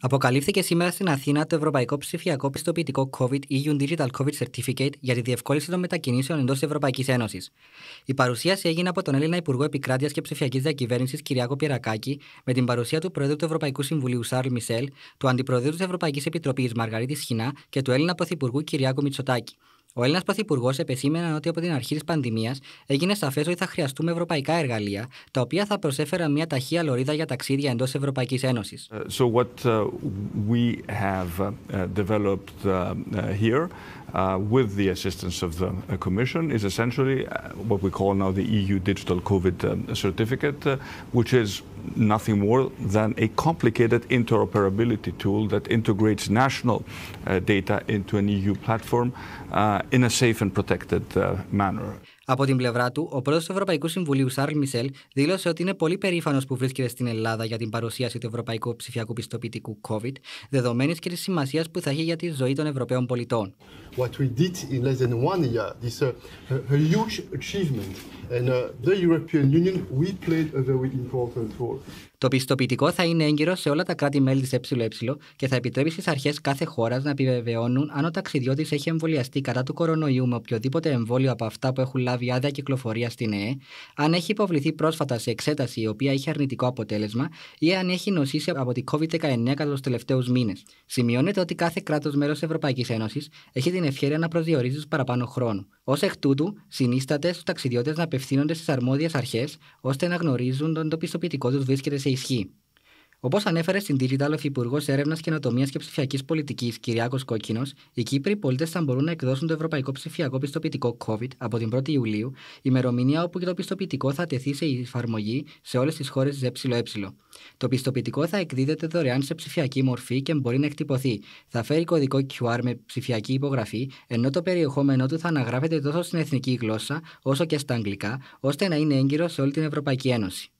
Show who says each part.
Speaker 1: Αποκαλύφθηκε σήμερα στην Αθήνα το Ευρωπαϊκό Ψηφιακό Πιστοποιητικό COVID EU Digital COVID Certificate για τη διευκόλυνση των μετακινήσεων εντός Ευρωπαϊκής Ένωσης. Η παρουσίαση έγινε από τον Έλληνα Υπουργό Επικράτειας και Ψηφιακής Διακυβέρνησης Κυριάκο Πιερακάκη με την παρουσία του Προέδρου του Ευρωπαϊκού Συμβουλίου Σάρλ Μισελ, του Αντιπροέδρου της Ευρωπαϊκής Επιτροπής Μαργαρίτης Χινά και του Έλληνα Πρωθυπουργού Κυριάκο Μητσοτάκη. Ο Έλληνας Πρωθυπουργός επεσήμενε ότι από την αρχή της πανδημίας έγινε σαφές ότι θα χρειαστούμε ευρωπαϊκά εργαλεία, τα οποία θα προσέφεραν μια ταχεία λωρίδα για ταξίδια εντός Ευρωπαϊκής Ένωσης. So από την πλευρά του, ο πρόεδρος του Ευρωπαϊκού Συμβουλίου, Σάρλ Μισελ, δήλωσε ότι είναι πολύ περήφανος που βρίσκεται στην Ελλάδα για την παρουσίαση του Ευρωπαϊκού Ψηφιακού Πιστοποιητικού COVID, δεδομένης και της σημασίας που θα έχει για τη ζωή των Ευρωπαίων πολιτών
Speaker 2: what we did in less than one year. This uh, a, huge achievement. And uh, the European Union, we played a very
Speaker 1: important role. Το πιστοποιητικό θα είναι έγκυρο σε όλα τα κράτη-μέλη της ΕΕ και θα επιτρέπει στις αρχές κάθε χώρας να επιβεβαιώνουν αν ο ταξιδιώτης έχει εμβολιαστεί κατά του κορονοϊού με οποιοδήποτε εμβόλιο από αυτά που έχουν λάβει άδεια κυκλοφορίας στην ΕΕ, αν έχει υποβληθεί πρόσφατα σε εξέταση η οποία είχε αρνητικό αποτέλεσμα ή αν έχει νοσήσει από την COVID-19 κατά τους τελευταίους μήνες. Σημειώνεται ότι κάθε κράτο μέλο Ευρωπαϊκής Ένωσης έχει την ευχαίρεια να προσδιορίζεις παραπάνω χρόνο. Ως εκ τούτου, συνίσταται στου ταξιδιώτες να απευθύνονται στις αρμόδιες αρχές ώστε να γνωρίζουν τον το πιστοποιητικό τους βρίσκεται σε ισχύ. Όπως ανέφερε στην Digital ο Υπουργό Έρευνας, Καινοτομίας και Ψηφιακής Πολιτικής, Κυριάκος Κόκκινος, οι Κύπροι πολίτες θα μπορούν να εκδώσουν το Ευρωπαϊκό Ψηφιακό Πιστοποιητικό COVID από την 1η Ιουλίου, ημερομηνία όπου και το πιστοποιητικό θα τεθεί σε εφαρμογή σε όλες τις χώρες τη ΕΕ. Το πιστοποιητικό θα εκδίδεται δωρεάν σε ψηφιακή μορφή και μπορεί να εκτυπωθεί. Θα φέρει κωδικό QR με ψηφιακή υπογραφή, ενώ το περιεχόμενό του θα αναγράφεται τόσο στην εθνική γλώσσα όσο και στα αγγλικά, ώστε να είναι έγκυρο σε όλη την Ευρωπαϊκή Ένωση.